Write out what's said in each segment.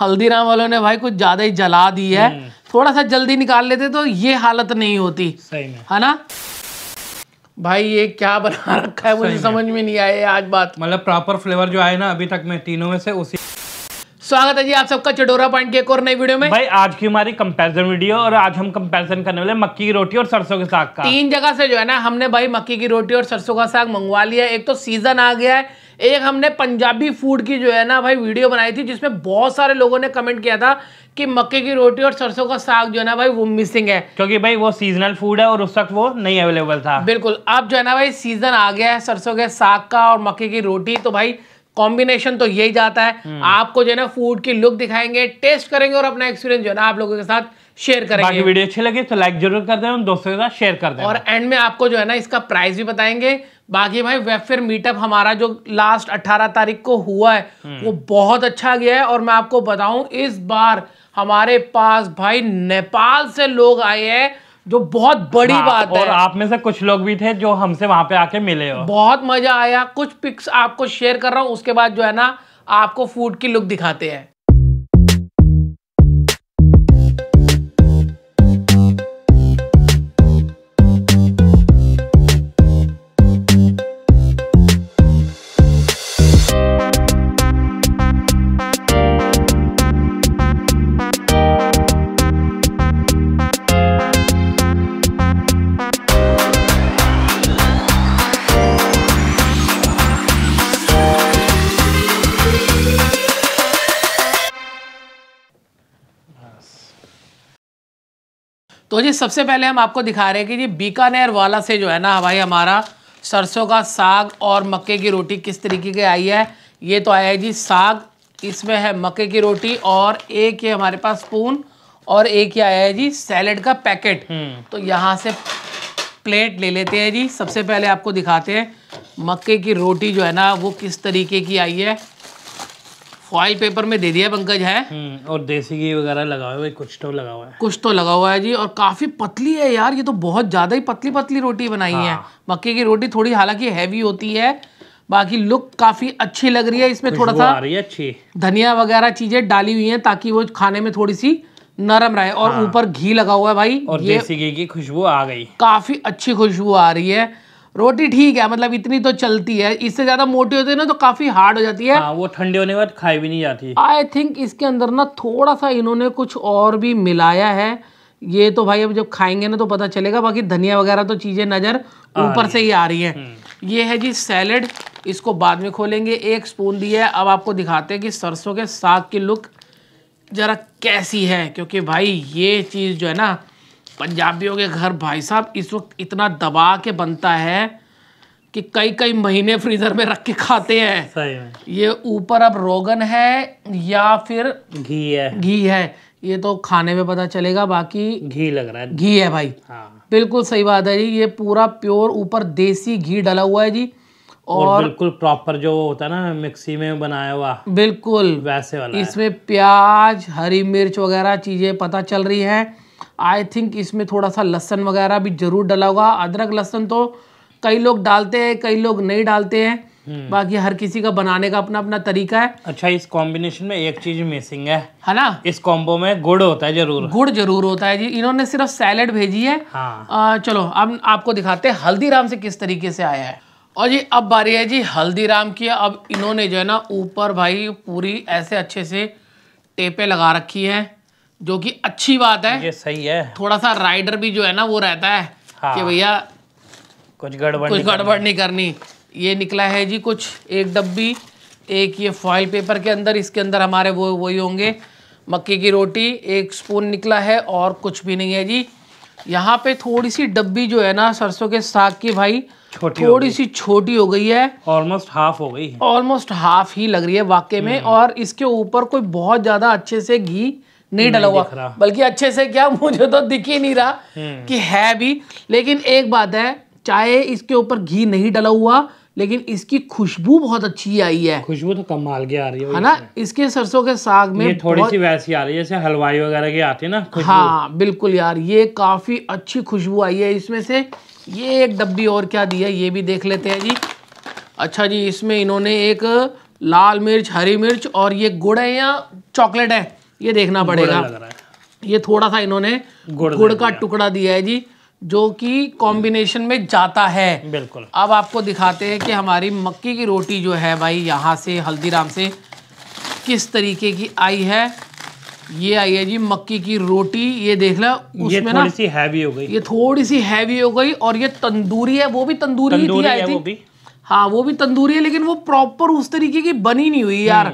हल्दीराम वालों ने भाई कुछ ज़्यादा ही जला दी है हम्म। थोड़ा सा जल्दी निकाल लेते तो ये हालत नहीं होती है ना भाई ये क्या बना रखा है मुझे समझ में नहीं आया आज बात मतलब प्रॉपर फ्लेवर जो आए ना अभी तक मैं तीनों में से उसी स्वागत है जी आप सबका चटोरा पॉइंट के एक और नई वीडियो में भाई आज की हमारी कंपैरिजन वीडियो और आज हम कंपैरिजन करने वाले मक्की की रोटी और सरसों के साग का तीन जगह से जो है ना हमने भाई मक्की की रोटी और सरसों का साग मंगवा लिया एक तो सीजन आ गया है एक हमने पंजाबी फूड की जो है ना भाई वीडियो बनाई थी जिसमें बहुत सारे लोगों ने कमेंट किया था कि मक्के की रोटी और सरसों का साग जो है ना भाई वो मिसिंग है क्योंकि भाई वो सीजनल फूड है और उस वक्त वो नहीं अवेलेबल था बिल्कुल अब जो है ना भाई सीजन आ गया है सरसों के साग का और मक्के की रोटी तो भाई कॉम्बिनेशन तो यही जाता है हम्म। आपको जो है ना फूड की लुक दिखाएंगे टेस्ट करेंगे और अपना एक्सपीरियंस जो है ना आप लोगों के साथ शेयर करेंगे बाकी वीडियो अच्छी लगी तो लाइक जरूर कर दें दोस्तों के साथ शेयर कर दें और एंड में आपको जो है ना इसका प्राइस भी बताएंगे बाकी भाई वेबफेयर मीटअप हमारा जो लास्ट 18 तारीख को हुआ है हम्म। वो बहुत अच्छा गया है और मैं आपको बताऊं इस बार हमारे पास भाई नेपाल से लोग आए हैं जो बहुत बड़ी हाँ, बात और है और आप में से कुछ लोग भी थे जो हमसे वहां पे आके मिले हो बहुत मजा आया कुछ पिक्स आपको शेयर कर रहा हूँ उसके बाद जो है ना आपको फूड की लुक दिखाते हैं तो जी सबसे पहले हम आपको दिखा रहे हैं कि जी बीकानेर वाला से जो है ना भाई हमारा सरसों का साग और मक्के की रोटी किस तरीके की आई है ये तो आया है जी साग इसमें है मक्के की रोटी और एक ये हमारे पास स्पून और एक ये आया है जी सैलड का पैकेट हम्म। तो यहाँ से प्लेट ले लेते हैं जी सबसे पहले आपको दिखाते हैं मक्के की रोटी जो है ना वो किस तरीके की आई है फॉइल पेपर में दे दिया पंकज है हम्म, और देसी घी वगैरह लगा हुआ है कुछ तो लगा हुआ है कुछ तो लगा हुआ है जी और काफ़ी पतली है यार ये तो बहुत ज़्यादा ही पतली पतली रोटी बनाई है हाँ। मक्के की रोटी थोड़ी हालांकि हैवी होती है बाकी लुक काफ़ी अच्छी लग रही है इसमें थोड़ा सा अच्छी धनिया वगैरह चीज़ें डाली हुई हैं ताकि वो खाने में थोड़ी सी नरम रहे और हाँ। ऊपर घी लगा हुआ है भाई और देसी घी की खुशबू आ गई काफ़ी अच्छी खुशबू आ रही है रोटी ठीक है मतलब इतनी तो चलती है इससे ज्यादा मोटी होती है ना तो काफी हार्ड हो जाती है हाँ, वो ठंडे होने के बाद खाई भी नहीं जाती आई थिंक इसके अंदर ना थोड़ा सा इन्होंने कुछ और भी मिलाया है ये तो भाई अब जब खाएंगे ना तो पता चलेगा बाकी धनिया वगैरह तो चीजें नजर ऊपर से ही आ रही है हम्म। ये है जी सैलड इसको बाद में खोलेंगे एक स्पून दिया है अब आपको दिखाते हैं कि सरसों के साग की लुक जरा कैसी है क्योंकि भाई ये चीज़ जो है ना पंजाबियों के घर भाई साहब इस वक्त इतना दबा के बनता है कि कई कई महीने फ्रीजर में रख के खाते हैं सही है। ये ऊपर अब रोगन है या फिर घी है घी है ये तो खाने में पता चलेगा बाकी घी लग रहा है घी है भाई हाँ बिल्कुल सही बात है जी ये पूरा प्योर ऊपर देसी घी डला हुआ है जी और, और बिल्कुल प्रॉपर जो होता है ना मिक्सी में बनाया हुआ बिल्कुल वैसे वाला इसमें प्याज हरी मिर्च वगैरह चीज़ें पता चल रही है आई थिंक इसमें थोड़ा सा लहसन वगैरह भी जरूर डला होगा अदरक लहसन तो कई लोग डालते हैं कई लोग नहीं डालते हैं हम्म। बाकी हर किसी का बनाने का अपना अपना तरीका है अच्छा इस कॉम्बिनेशन में एक चीज मिसिंग है है ना इस कॉम्बो में गुड़ होता है जरूर गुड़ जरूर होता है जी इन्होंने सिर्फ सैलेड भेजी है हाँ। आ, चलो अब आपको दिखाते हैं हल्दीराम से किस तरीके से आया है और जी अब बारी है जी हल्दीराम की अब इन्होंने जो है ना ऊपर भाई पूरी ऐसे अच्छे से टेपे लगा रखी है जो कि अच्छी बात है ये सही है थोड़ा सा राइडर भी जो है ना वो रहता है हाँ। कि भैया कुछ गड़बड़ कुछ गड़बड़ नहीं करनी ये निकला है जी कुछ एक डब्बी एक ये फॉइल पेपर के अंदर इसके अंदर हमारे वो वही होंगे मक्के की रोटी एक स्पून निकला है और कुछ भी नहीं है जी यहाँ पे थोड़ी सी डब्बी जो है ना सरसों के साग की भाई छोटी थोड़ी सी छोटी हो गई है ऑलमोस्ट हाफ हो गई ऑलमोस्ट हाफ ही लग रही है वाकई में हम्म। और इसके ऊपर कोई बहुत ज़्यादा अच्छे से घी नहीं डला हुआ बल्कि अच्छे से क्या मुझे तो दिख ही नहीं रहा हम्म। कि है भी लेकिन एक बात है चाहे इसके ऊपर घी नहीं डला हुआ लेकिन इसकी खुशबू बहुत अच्छी आई है खुशबू तो कमाल की आ रही है ना इसके सरसों के साग में ये थोड़ी सी वैसी आ रही है जैसे हलवाई वगैरह की आती है ना हाँ बिल्कुल यार ये काफी अच्छी खुशबू आई है इसमें से ये एक डब्बी और क्या दी है ये भी देख लेते हैं जी अच्छा जी इसमें इन्होंने एक लाल मिर्च हरी मिर्च और ये गुड़ है या चॉकलेट है ये देखना पड़ेगा ये थोड़ा सा इन्होंने गुड़ का टुकड़ा दिया है जी जो कि कॉम्बिनेशन में जाता है बिल्कुल अब आपको दिखाते हैं कि हमारी मक्की की रोटी जो है भाई यहाँ से हल्दीराम से किस तरीके की आई है ये आई है जी मक्की की रोटी ये देख लो उसमें ना सी हैवी हो गई ये थोड़ी सी हैवी हो गई और ये तंदूरी है वो भी तंदूरी, तंदूरी थी आई थी हाँ वो भी तंदूरी है लेकिन वो प्रॉपर उस तरीके की बनी नहीं हुई हम्म। यार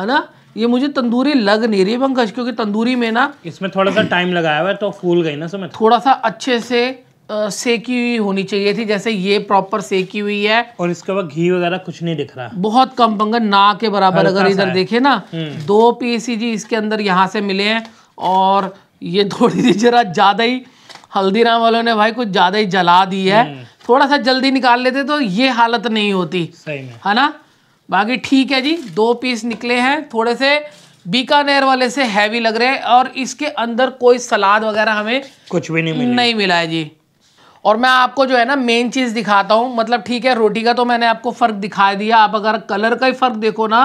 है ना ये मुझे तंदूरी लग नहीं रही है पंकज क्योंकि तंदूरी में ना इसमें थोड़ा सा टाइम लगाया हुआ है तो फूल गई ना समय थोड़ा सा अच्छे से आ, सेकी हुई होनी चाहिए थी जैसे ये प्रॉपर सेकी हुई है और इसके बाद घी वगैरह कुछ नहीं दिख रहा बहुत कम पंगा ना के बराबर अगर इधर देखे ना हम्म। दो पीस जी इसके अंदर यहाँ से मिले हैं और ये थोड़ी सी जरा ज़्यादा ही हल्दीराम वालों ने भाई कुछ ज़्यादा ही जला दी है हम्म। थोड़ा सा जल्दी निकाल लेते तो ये हालत नहीं होती है ना बाकी ठीक है जी दो पीस निकले हैं थोड़े से बीकानेर वाले से हैवी लग रहे हैं और इसके अंदर कोई सलाद वगैरह हमें कुछ भी नहीं मिला नहीं मिला है जी और मैं आपको जो है ना मेन चीज़ दिखाता हूँ मतलब ठीक है रोटी का तो मैंने आपको फ़र्क दिखा दिया आप अगर कलर का ही फ़र्क देखो ना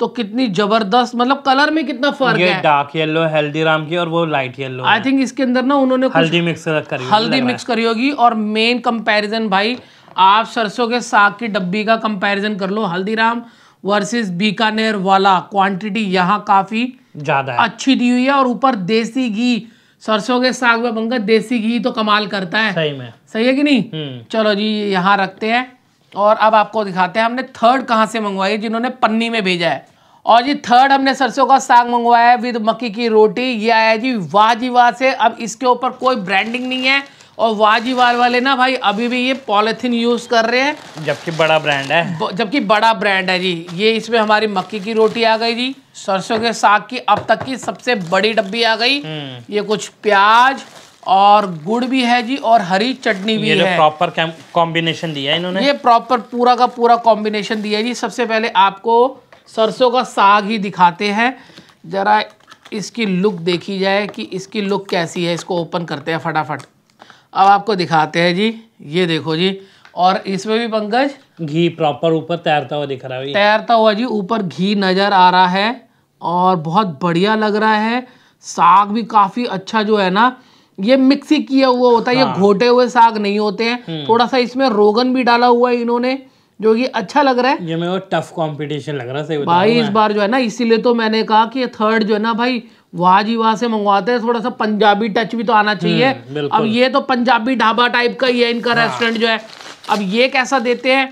तो कितनी जबरदस्त मतलब कलर में कितना फर्क ये है डार्क येलो हल्दीराम की और वो लाइट येलो आई थिंक इसके अंदर ना उन्होंने हल्दी मिक्स करी हल्दी मिक्स करी होगी और मेन कंपैरिजन भाई आप सरसों के साग की डब्बी का कंपैरिजन कर लो हल्दीराम वर्सेस बीकानेर वाला क्वांटिटी यहाँ काफ़ी ज़्यादा अच्छी दी हुई है और ऊपर देसी घी सरसों के साग में बनकर देसी घी तो कमाल करता है सही में सही है कि नहीं हम्म। चलो जी यहाँ रखते हैं और अब आपको दिखाते हैं हमने थर्ड कहाँ से मंगवाई जिन्होंने पन्नी में भेजा है और जी थर्ड हमने सरसों का साग मंगवाया है विद मक्की की रोटी ये आया जी वाह जी वाह से अब इसके ऊपर कोई ब्रांडिंग नहीं है और वाजीवाल वाले ना भाई अभी भी ये पॉलिथिन यूज़ कर रहे हैं जबकि बड़ा ब्रांड है जबकि बड़ा ब्रांड है जी ये इसमें हमारी मक्की की रोटी आ गई जी सरसों के साग की अब तक की सबसे बड़ी डब्बी आ गई हम्म। ये कुछ प्याज और गुड़ भी है जी और हरी चटनी भी है प्रॉपर कॉम्बिनेशन दिया इन्होंने ये प्रॉपर पूरा का पूरा कॉम्बिनेशन दिया जी सबसे पहले आपको सरसों का साग ही दिखाते हैं जरा इसकी लुक देखी जाए कि इसकी लुक कैसी है इसको ओपन करते हैं फटाफट अब आपको दिखाते हैं जी ये देखो जी और इसमें भी पंकज घी प्रॉपर ऊपर तैरता हुआ दिख रहा है तैरता हुआ जी ऊपर घी नज़र आ रहा है और बहुत बढ़िया लग रहा है साग भी काफ़ी अच्छा जो है ना ये मिक्सी किया हुआ होता है हाँ। ये घोटे हुए साग नहीं होते हैं हम्म। थोड़ा सा इसमें रोगन भी डाला हुआ है इन्होंने जो कि अच्छा लग रहा है ये मेरे टफ कंपटीशन लग रहा है भाई इस बार जो है ना इसीलिए तो मैंने कहा कि थर्ड जो है ना भाई वाह जी वाह से मंगवाते हैं थोड़ा सा पंजाबी टच भी तो आना हम्म, चाहिए अब ये तो पंजाबी ढाबा टाइप का ही है इनका हाँ। रेस्टोरेंट जो है अब ये कैसा देते हैं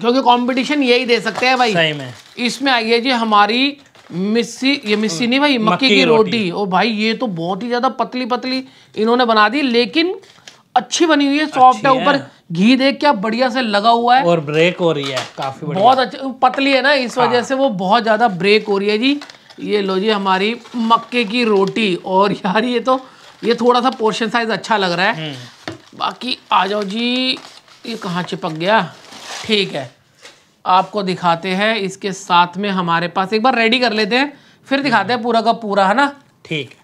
क्योंकि कंपटीशन यही दे सकते हैं भाई इसमें आइए जी हमारी मिस्सी ये मिस्सी नहीं भाई मक्की, की रोटी, रोटी। ओ भाई ये तो बहुत ही ज्यादा पतली पतली इन्होंने बना दी लेकिन अच्छी बनी हुई है सॉफ्ट है ऊपर घी देख क्या बढ़िया से लगा हुआ है और ब्रेक हो रही है काफी बहुत अच्छी पतली है ना इस हाँ। वजह से वो बहुत ज्यादा ब्रेक हो रही है जी ये लो जी हमारी मक्के की रोटी और यार ये तो ये थोड़ा सा पोर्शन साइज अच्छा लग रहा है हम्म। बाकी आ जाओ जी ये कहाँ चिपक गया ठीक है आपको दिखाते हैं इसके साथ में हमारे पास एक बार रेडी कर लेते हैं फिर दिखाते हैं हम्म। पूरा का पूरा है ना ठीक है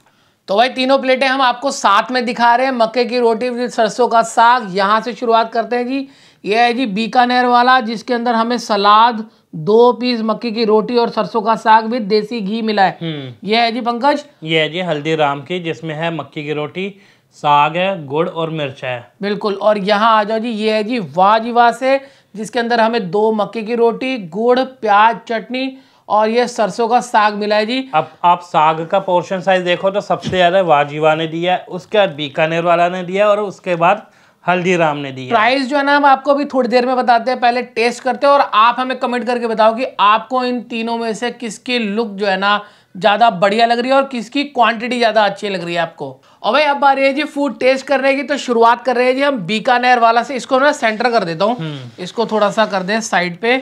तो भाई तीनों प्लेटें हम आपको साथ में दिखा रहे हैं मक्के की रोटी सरसों का साग यहाँ से शुरुआत करते हैं जी ये है जी बीकानेर वाला जिसके अंदर हमें सलाद दो पीस मक्की की रोटी और सरसों का साग विद देसी घी मिला है हम्म। ये है जी पंकज ये है जी हल्दीराम की जिसमें है मक्की की रोटी साग है गुड़ और मिर्च है बिल्कुल और यहाँ आ जाओ जी ये है जी वाजवा से जिसके अंदर हमें दो मक्के की रोटी गुड़ प्याज चटनी और ये सरसों का साग मिला है जी अब आप साग का पोर्शन साइज देखो तो सबसे ज्यादा वाजीवा ने दिया है उसके बाद बीकानेर वाला ने दिया और उसके बाद हल्दीराम ने दी प्राइस जो है ना हम आपको अभी थोड़ी देर में बताते हैं पहले टेस्ट करते हैं और आप हमें कमेंट करके बताओ कि आपको इन तीनों में से किसकी लुक जो है ना ज़्यादा बढ़िया लग रही है और किसकी क्वांटिटी ज़्यादा अच्छी लग रही है आपको और भाई अब आ रही है जी फूड टेस्ट करने की तो शुरुआत कर रहे हैं जी हम बीकानेर वाला से इसको ना सेंटर कर देता हूँ हम्म। इसको थोड़ा सा कर दें साइड पे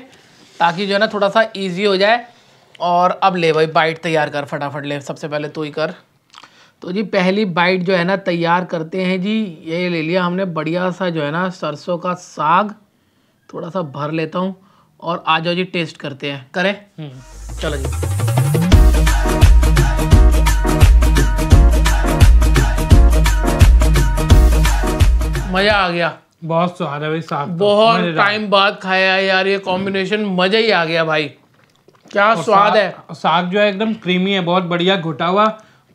ताकि जो है ना थोड़ा सा ईजी हो जाए और अब ले भाई बाइट तैयार कर फटाफट ले सबसे पहले तू तो ही कर तो जी पहली बाइट जो है ना तैयार करते हैं जी ये ले लिया हमने बढ़िया सा जो है ना सरसों का साग थोड़ा सा भर लेता हूँ और आ जाओ जी टेस्ट करते हैं करें हम्म, चलो जी मज़ा आ गया बहुत स्वाद है भाई साग तो। बहुत टाइम बाद खाया है यार ये कॉम्बिनेशन हम्म। मज़ा ही आ गया भाई क्या स्वाद है साग जो है एकदम क्रीमी है बहुत बढ़िया घुटा हुआ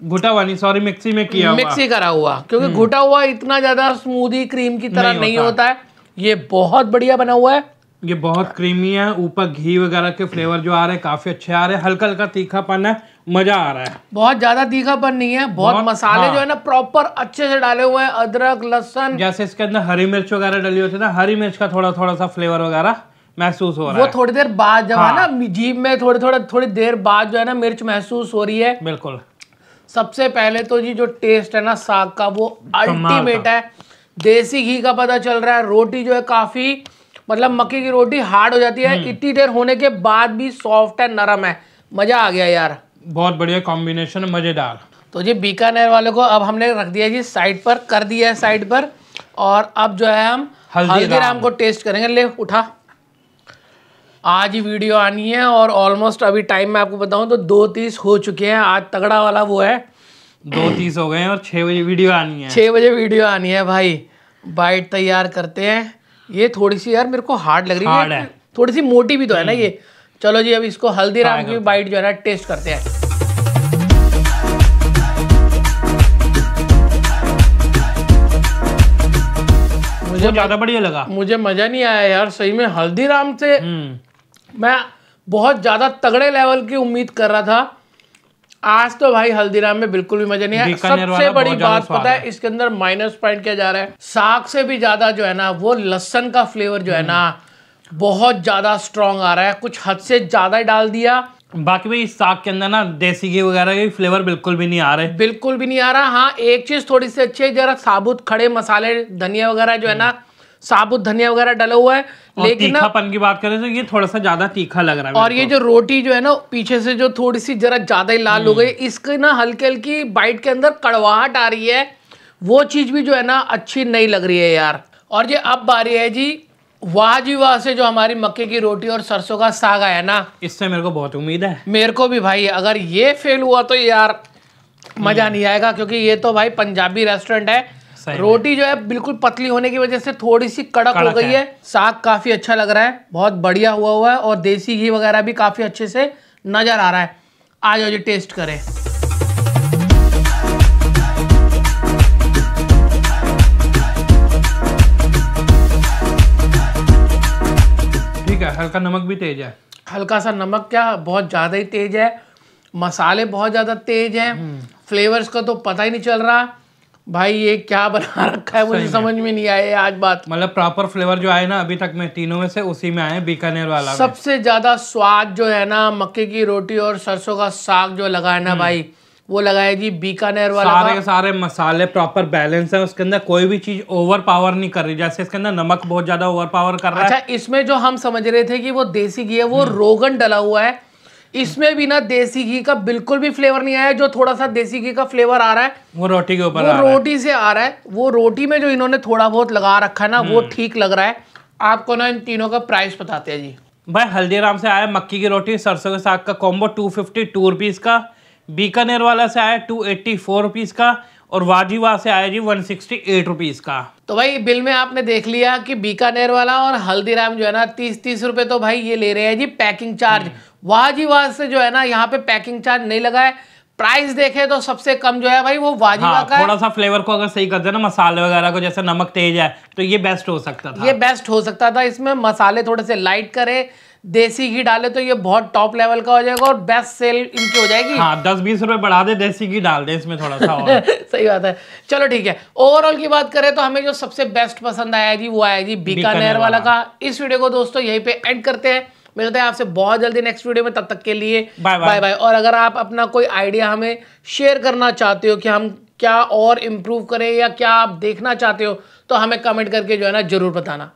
घुटा हुआ नहीं सॉरी मिक्सी में किया मिक्सी करा हुआ क्योंकि हम्म। घुटा हुआ इतना ज्यादा स्मूदी क्रीम की तरह नहीं, नहीं होता।, होता है ये बहुत बढ़िया बना हुआ है ये बहुत क्रीमी है ऊपर घी वगैरह के फ्लेवर जो आ रहे हैं काफी अच्छे आ रहे हैं हल्का हल्का तीखापन है मजा आ रहा है बहुत ज्यादा तीखापन नहीं है बहुत, बहुत मसाले हाँ। जो है ना प्रॉपर अच्छे से डाले हुए हैं अदरक लहसन जैसे इसके अंदर हरी मिर्च वगैरह डली होती है ना हरी मिर्च का थोड़ा थोड़ा सा फ्लेवर वगैरह महसूस हो रहा वो है वो थोड़ी देर बाद जब है हाँ। ना जीभ में थोड़ी थोड़ा थोड़ी देर बाद जो है ना मिर्च महसूस हो रही है बिल्कुल सबसे पहले तो जी जो टेस्ट है ना साग का वो अल्टीमेट है देसी घी का पता चल रहा है रोटी जो है काफ़ी मतलब मक्के की रोटी हार्ड हो जाती है हम्म। इतनी देर होने के बाद भी सॉफ्ट है नरम है मज़ा आ गया यार बहुत बढ़िया कॉम्बिनेशन है मज़ेदार तो जी बीकानेर वाले को अब हमने रख दिया जी साइड पर कर दिया है साइड पर और अब जो है हम हल्दीराम हल्दी को टेस्ट करेंगे ले उठा आज ही वीडियो आनी है और ऑलमोस्ट अभी टाइम मैं आपको बताऊं तो दो तीस हो चुके हैं आज तगड़ा वाला वो है दो तीस हो गए हैं और छः बजे वीडियो आनी है छः बजे वीडियो आनी है भाई बाइट तैयार करते हैं ये थोड़ी सी यार मेरे को हार्ड लग रही है हार्ड है थोड़ी सी मोटी भी तो है ना ये हम्म। चलो जी अब इसको हल्दीराम की बाइट जो है ना टेस्ट करते हैं मुझे ज्यादा बढ़िया लगा मुझे मजा नहीं आया यार सही में हल्दीराम से हम्म। मैं बहुत ज़्यादा तगड़े लेवल की उम्मीद कर रहा था आज तो भाई हल्दीराम में बिल्कुल भी मजा नहीं है सबसे बड़ी बात पता है इसके अंदर माइनस पॉइंट क्या जा रहा है साग से भी ज्यादा जो है ना वो लहसन का फ्लेवर जो है ना बहुत ज्यादा स्ट्रॉन्ग आ रहा है कुछ हद से ज्यादा ही डाल दिया बाकी भाई इस साग के अंदर ना देसी घी वगैरह के फ्लेवर बिल्कुल भी नहीं आ रहे बिल्कुल भी नहीं आ रहा हाँ एक चीज थोड़ी सी अच्छी है जरा साबुत खड़े मसाले धनिया वगैरह जो है ना साबुत धनिया वगैरह डला हुआ है लेकिन तीखापन की बात करें तो ये थोड़ा सा ज्यादा तीखा लग रहा है और ये जो रोटी जो है ना पीछे से जो थोड़ी सी जरा ज्यादा ही लाल हो हम्म। गई इसके ना हल्की हल्की बाइट के अंदर कड़वाहट आ रही है वो चीज भी जो है ना अच्छी नहीं लग रही है यार और ये अब आ रही है जी वाह जी वाह से जो हमारी मक्के की रोटी और सरसों का साग आया ना इससे मेरे को बहुत उम्मीद है मेरे को भी भाई अगर ये फेल हुआ तो यार मजा हम्म। नहीं आएगा क्योंकि ये तो भाई पंजाबी रेस्टोरेंट है रोटी जो है बिल्कुल पतली होने की वजह से थोड़ी सी कड़क, कड़क हो गई है।, है साग काफी अच्छा लग रहा है बहुत बढ़िया हुआ हुआ है और देसी घी वगैरह भी काफी अच्छे से नजर आ रहा है आ जाओ जी टेस्ट करें ठीक है हल्का नमक भी तेज है हल्का सा नमक क्या बहुत ज़्यादा ही तेज है मसाले बहुत ज़्यादा तेज हैं हम्म। फ्लेवर्स का तो पता ही नहीं चल रहा भाई ये क्या बना रखा है मुझे समझ में नहीं आया आज बात मतलब प्रॉपर फ्लेवर जो आए ना अभी तक में तीनों में से उसी में आए बीकानेर वाला सबसे ज्यादा स्वाद जो है ना मक्के की रोटी और सरसों का साग जो लगा है ना हम्म। भाई वो लगाया जी बीकानेर वाला सारे सारे मसाले प्रॉपर बैलेंस है उसके अंदर कोई भी चीज ओवर पावर नहीं कर रही जैसे इसके अंदर नमक बहुत ज्यादा ओवर पावर कर रहा है अच्छा इसमें जो हम समझ रहे थे कि वो देसी घी है वो हम्म। रोगन डला हुआ है इसमें भी ना देसी घी का बिल्कुल भी फ्लेवर नहीं आया जो थोड़ा सा देसी घी का फ्लेवर आ रहा है वो रोटी के ऊपर रोटी से आ रहा है वो रोटी में जो इन्होंने थोड़ा बहुत लगा रखा है ना वो हम्म। ठीक लग रहा है आपको ना इन तीनों का प्राइस बताते हैं जी भाई हल्दीराम से आया मक्की की रोटी सरसों के साग का combo two fifty two rupees का बीकानेर वाला से आया टू एट्टी फोर रुपीज़ का और वाजीवा से आया जी 168 सिक्सटी का तो भाई बिल में आपने देख लिया कि बीकानेर वाला और हल्दीराम जो है ना 30 30 रुपए तो भाई ये ले रहे हैं जी पैकिंग चार्ज हम्म। वाजीवा से जो है ना यहाँ पे पैकिंग चार्ज नहीं लगा है प्राइस देखे तो सबसे कम जो है भाई वो वाजिबा हाँ, का थोड़ा सा फ्लेवर को अगर सही कर दे ना मसाले वगैरह को जैसे नमक तेज है तो ये बेस्ट हो सकता था ये बेस्ट हो सकता था इसमें मसाले थोड़े से लाइट करें देसी घी डाले तो ये बहुत टॉप लेवल का हो जाएगा और बेस्ट सेल इनकी हो जाएगी हाँ दस बीस रुपए बढ़ा दे देसी घी डाल दे इसमें थोड़ा सा सही बात है चलो ठीक है ओवरऑल की बात करें तो हमें जो सबसे बेस्ट पसंद आया जी वो आया जी बीकानेर वाला का इस वीडियो को दोस्तों यही पे एंड करते हैं मिलते हैं आपसे बहुत जल्दी नेक्स्ट वीडियो में तब तक के लिए बाय बाय बाय और अगर आप अपना कोई आइडिया हमें शेयर करना चाहते हो कि हम क्या और इम्प्रूव करें या क्या आप देखना चाहते हो तो हमें कमेंट करके जो है ना जरूर बताना